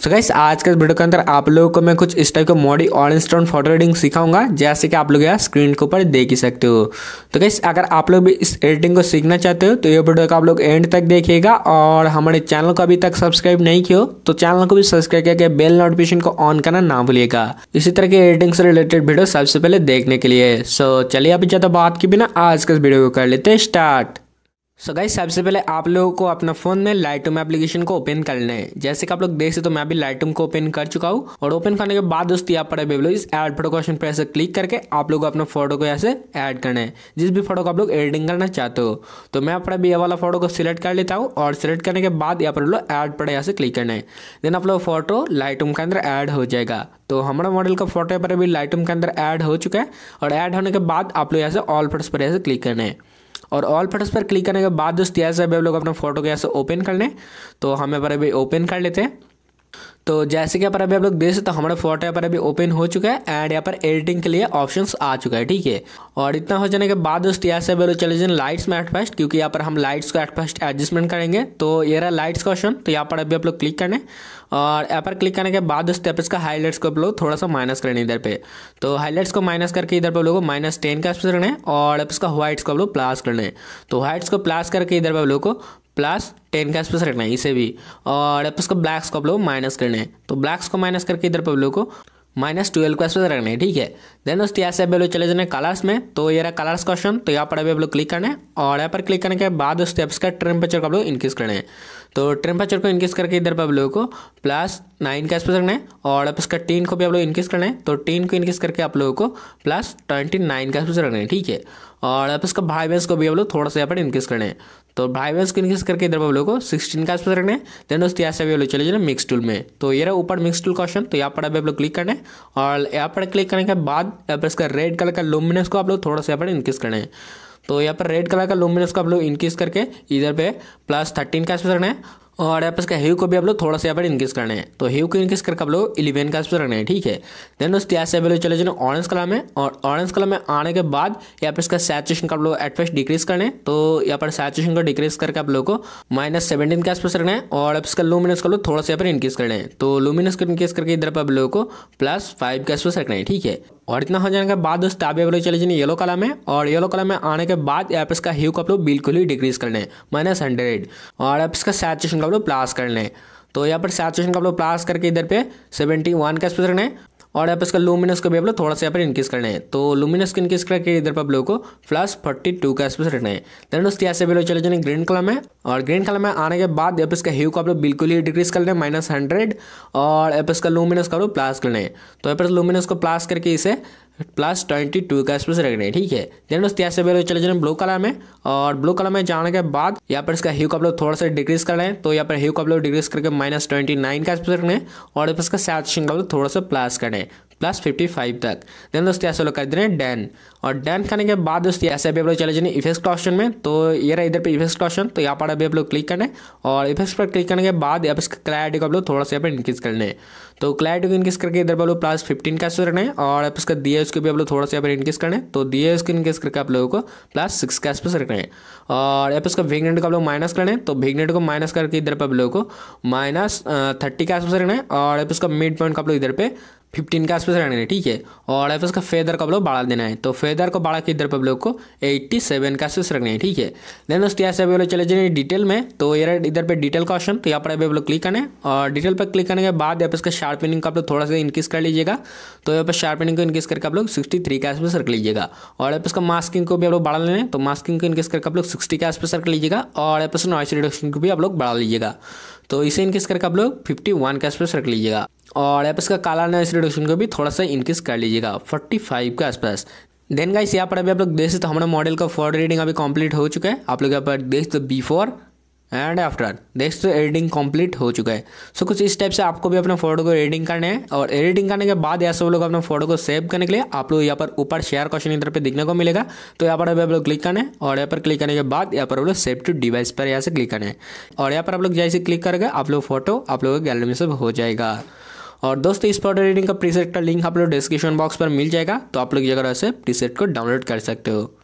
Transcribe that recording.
सो so guys आज के video के अंदर आप लोगों को मैं कुछ इस टाइप के मॉडी और स्टोन फोटो एडिटिंग सिखाऊंगा जैसे कि आप लोग यहाँ स्क्रीन के ऊपर देख ही सकते हो तो गाइस अगर आप लोग भी इस एडिटिंग को सीखना चाहते हो तो ये वीडियो को आप लोग एंड तक देखिएगा और हमारे चैनल को अभी तक सब्सक्राइब नहीं किया तो चैनल को भी सब्सक्राइब करके बेल नोटिफिकेशन को ऑन करना ना भूलिएगा इसी तरह के एडिटिंग से रिलेटेड वीडियो सबसे पहले देखने के लिए सो so, चलिए अभी ज़्यादा बात के बिना आज इस वीडियो को कर लेते हैं स्टार्ट सो so गाइस सबसे पहले आप लोगों को अपना फ़ोन में लाइटम एप्लीकेशन को ओपन करना है जैसे कि आप लोग देख सकते तो मैं भी लाइटूम को ओपन कर चुका हूँ और ओपन करने के बाद दोस्तों यहाँ पर अवेलेबल इस एड फोटो का ऑप्शन पर ऐसे क्लिक करके आप लोग को अपना फोटो को ऐसे ऐड करना है जिस भी फोटो को आप लोग एडिटिंग करना चाहते हो तो मैं अपना भी ये वाला फोटो को सिलेक्ट कर लेता हूँ और सिलेक्ट करने के बाद यहाँ पर लोग एड पर यहाँ से क्लिक करना है देन आप लोग फोटो लाइटम के अंदर ऐड हो जाएगा तो हमारा मॉडल का फोटो यहाँ पर अभी लाइटम के अंदर ऐड हो चुका है और ऐड होने के बाद आप लोग यहाँ से ऑल फोटोज पर ऐसे क्लिक करना है और ऑल फोटोज़ पर क्लिक करने के बाद दोस्त ऐसे अभी हम लोग अपना फोटो को यहाँ से ओपन कर लें तो हम यहाँ पर अभी ओपन कर लेते हैं तो जैसे कि यहाँ पर अभी आप लोग देख सकते हो हमारा फोटो यहाँ पर अभी ओपन हो चुका है एंड यहाँ पर एडिटिंग के लिए ऑप्शंस आ चुका है ठीक है और इतना हो जाने के बाद दोस्तों यहाँ से अभी चले जाए लाइट्स में एट फर्स्ट क्योंकि यहाँ पर हम लाइट्स को एट फर्स्ट एडजस्टमेंट करेंगे तो ये रहा लाइट्स का ऑप्शन तो यहाँ पर अभी आप लोग क्लिक करें और यहाँ पर क्लिक करने के बाद दोस्तों इसका हाईलाइट्स को आप लोग थोड़ा सा माइनस करें इधर पे तो हाईलाइट्स को माइनस करके इधर पर लोगों माइनस टेन का करना है और इसका व्हाइट्स को आप लोग प्लास करना है तो व्हाइट्स को प्लास करके इधर पर लोगों को प्लस टेन का स्पेस रखना है इसे भी और इसको ब्लैक्स को आप लोग माइनस करना है तो ब्लैक्स को माइनस करके इधर पर लोग को माइनस ट्वेल्व का स्पेस रखना है ठीक है देन दोस्त यहाँ से आप लोग चले जाना कलर्स में तो ये रहा कलर्स क्वेश्चन तो यहाँ पर अभी आप लोग क्लिक करना है और यहाँ पर क्लिक करने के बाद दोस्तों इसका टेम्परेचर को आप लोग इंक्रीज करना है तो टेम्परेचर को इंक्रीज करके इधर पर आप लोगों को प्लस नाइन का स्पेस रखना है और अब इसका टीन को भी आप लोग इंक्रीज करना है तो टीन को इंक्रीज करके आप लोगों को प्लस ट्वेंटी नाइन का आसपास रखना है ठीक है और अब इसका भाई को भी आप लोग थोड़ा सा यहाँ पर इंक्रीज करना है तो भाई को इनक्रीज करके इधर बबलो को सिक्सटीन का आसपास रखना है देन दोस्तों यहाँ से अभी चले जाना मिक्स टूल में तो ये रहा ऊपर मिक्स टूल क्वेश्चन तो यहाँ पर अभी आप लोग क्लिक करने और यहाँ पर क्लिक करने के बाद यहाँ पर इसका रेड कलर का लुमिनस को आप लोग थोड़ा सा यहाँ पर इंक्रीज करना है तो यहाँ पर रेड कलर का लुमिनस को आप लोग इंक्रीज करके इधर पे प्लस थर्टीन का आसपास रखना है और यहाँ इसका ह्यू को भी आप लोग थोड़ा सा यहाँ पर इंक्रीज करना है तो ह्यू को इंक्रीज करके आप लोग इलेवन का आसपास रखना है ठीक है देन उस यहाँ से आप चले जाना ऑरेंज कलर में और ऑरेंज कलर में आने के बाद यहाँ पर इसका सैचुएशन का आप लोग एट फर्स्ट डिक्रीज करना है तो यहाँ पर सैचुएशन को डिक्रीज करके आप लोग को माइनस सेवेंटीन के आसपास रखना है और आप इसका लूमिनस का लोग थोड़ा सा यहाँ पर इंक्रीज करना है तो लूमिनस को इंक्रीज करके इधर पर आप लोग को प्लस फाइव के आसपास रखना है ठीक है और इतना हो जाने के बाद दोस्तों आप यहाँ चले जाइए येलो कलर में और येलो कलर में आने के बाद यहाँ इसका ह्यू का लोग बिल्कुल ही डिक्रीज कर लें माइनस हंड्रेड और आप इसका सैचुएशन का लोग प्लास कर लें तो यहाँ पर सैचुएशन का आप लोग प्लास करके इधर पे सेवेंटी वन का स्पेस रखना है और यहाँ पर इसका लुमिनस को भी आप लोग थोड़ा सा यहाँ पर इंक्रीज करना है तो लुमिनस को इंक्रीज करके इधर पर आप लोगों को प्लस फोर्टी टू का स्पेस रखना है देन दोस्तों यहाँ से भी लोग चले जाने ग्रीन कलर में और ग्रीन कलर में आने के बाद यहाँ पर इसका ह्यू को आप लोग बिल्कुल ही डिक्रीज कर लें माइनस हंड्रेड और यहाँ पर इसका लुमिनस का लोग प्लास करना है तो यहाँ पर लुमिनस को प्लास करके इसे प्लस ट्वेंटी टू का स्पेस रखना है ठीक है देन दोस्तों यहाँ से भी चले जाने ब्लू कलर में और ब्लू कलर में जाने के बाद यहाँ पर इसका ह्यू को आप लोग थोड़ा सा डिक्रीज कर लें तो यहाँ पर ह्यू को आप लोग डिक्रीज करके माइनस ट्वेंटी नाइन का स्पेस रखना है और यहाँ पर इसका सैट सिंग थोड़ा सा प्लस करना है प्लस फिफ्टी फाइव तक देन दोस्तों ऐसे लोग कर दे रहे हैं डैन और डैन करने के बाद दोस्तों ऐसे अभी आप लोग चले जाने इफेक्ट ऑप्शन में तो ये रहा इधर पे इफेक्ट ऑप्शन तो यहाँ पर अभी आप लोग क्लिक करने और इफेक्ट पर क्लिक करने के बाद अब इसका क्लैरिटी को आप लोग थोड़ा सा यहाँ पर इंक्रीज कर लें तो क्लैरिटी को इंक्रीज करके इधर पर लोग प्लस फिफ्टीन का रखना है और आप इसका दिए उसको भी आप लोग थोड़ा सा यहाँ पर इंक्रीज करना है तो दिए उसको इंक्रीज करके आप लोगों को प्लस सिक्स का आसपास रखना है और यहाँ इसका विग्नेट को आप लोग माइनस करना है तो विग्नेट को माइनस करके इधर पर आप लोगों को माइनस थर्टी का आसपास रखना है और अब इसका मिड पॉइंट को आप लोग इधर पर फिफ्टीन के आसपास रहना है ठीक है और एफ का फेदर को आप लोग बढ़ा देना है तो फेदर को बढ़ा के इधर पर आप लोग को एट्टी सेवन के आसपास रखना है ठीक है देन दोस्तों यहाँ से आप लोग चले जाए डिटेल में तो ये इधर पर डिटेल का ऑप्शन तो यहाँ पर अभी आप लोग क्लिक करना है और डिटेल पर क्लिक करने के बाद यहाँ पर इसका शार्पनिंग का आप लोग थोड़ा सा इंक्रीज कर लीजिएगा तो यहाँ पर शार्पनिंग को इंक्रीज करके आप लोग सिक्सटी थ्री के आसपास रख लीजिएगा और यहाँ इसका मास्किंग को भी आप लोग बढ़ा लेना है तो मास्किंग को इंक्रीज करके आप लोग सिक्सटी के आसपास रख लीजिएगा और यहाँ पर नॉइस रिडक्शन को भी आप लोग बढ़ा लीजिएगा तो इसे इंक्रीज करके आप लोग फिफ्टी वन के आसपास रख लीजिएगा और आप इसका काला नॉइस रिडक्शन को भी थोड़ा सा इंक्रीज कर लीजिएगा 45 के आसपास देन गाइस यहाँ पर अभी आप लोग देख सकते तो हमारे मॉडल का फॉर रीडिंग अभी कंप्लीट हो चुका है आप लोग यहाँ पर देख हो बिफोर एंड आफ्टर देख तो एडिटिंग कंप्लीट हो चुका है सो so, कुछ इस टाइप से आपको भी अपना फोटो को एडिटिंग करना है और एडिटिंग करने के बाद या सब लोग अपना फोटो को सेव करने के लिए आप लोग यहाँ पर ऊपर शेयर क्वेश्चन इधर पे देखने को मिलेगा तो यहाँ पर अभी आप लोग क्लिक करना है और यहाँ पर क्लिक करने के बाद यहाँ पर आप लोग सेव टू डिवाइस पर यहाँ से क्लिक करना है और यहाँ पर आप लोग जैसे क्लिक करके आप लोग फोटो आप लोग गैलरी में सब हो जाएगा और दोस्तों इस पाउडर रीडिंग का प्रीसेट का लिंक आप लोग डिस्क्रिप्शन बॉक्स पर मिल जाएगा तो आप लोग जगह से प्रीसेट को डाउनलोड कर सकते हो